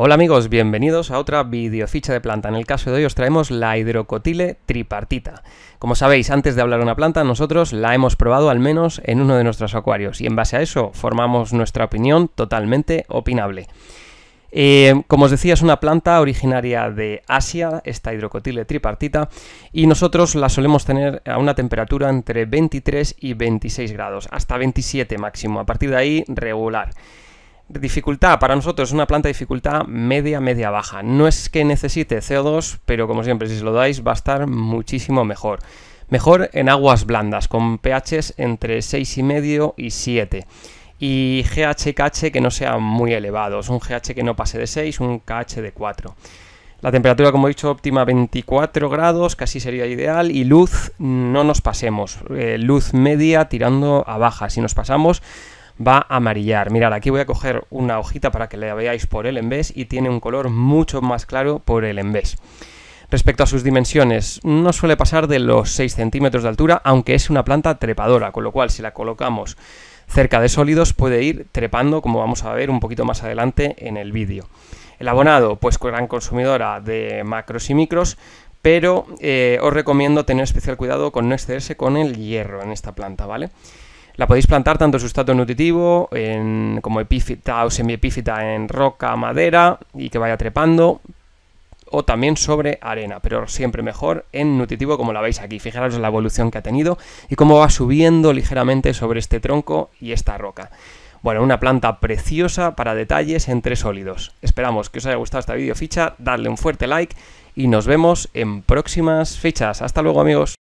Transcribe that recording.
Hola amigos, bienvenidos a otra videoficha de planta. En el caso de hoy os traemos la hidrocotile tripartita. Como sabéis, antes de hablar de una planta, nosotros la hemos probado al menos en uno de nuestros acuarios y en base a eso formamos nuestra opinión totalmente opinable. Eh, como os decía, es una planta originaria de Asia, esta hidrocotile tripartita, y nosotros la solemos tener a una temperatura entre 23 y 26 grados, hasta 27 máximo, a partir de ahí regular. Dificultad, para nosotros es una planta de dificultad media, media baja. No es que necesite CO2, pero como siempre, si se lo dais va a estar muchísimo mejor. Mejor en aguas blandas, con pHs entre 6,5 y 7. Y KH que no sean muy elevados, un GH que no pase de 6, un KH de 4. La temperatura, como he dicho, óptima 24 grados, casi sería ideal. Y luz, no nos pasemos. Eh, luz media tirando a baja. Si nos pasamos, va a amarillar. Mirad, aquí voy a coger una hojita para que la veáis por el envés y tiene un color mucho más claro por el envés. Respecto a sus dimensiones, no suele pasar de los 6 centímetros de altura, aunque es una planta trepadora, con lo cual si la colocamos cerca de sólidos puede ir trepando, como vamos a ver un poquito más adelante en el vídeo. El abonado, pues gran consumidora de macros y micros, pero eh, os recomiendo tener especial cuidado con no excederse con el hierro en esta planta, ¿vale? La podéis plantar tanto en sustrato nutritivo, en, como epífita o semiepífita en roca, madera y que vaya trepando, o también sobre arena, pero siempre mejor en nutritivo como la veis aquí. Fijaros la evolución que ha tenido y cómo va subiendo ligeramente sobre este tronco y esta roca. Bueno, una planta preciosa para detalles entre sólidos. Esperamos que os haya gustado esta ficha, darle un fuerte like y nos vemos en próximas fichas. Hasta luego amigos.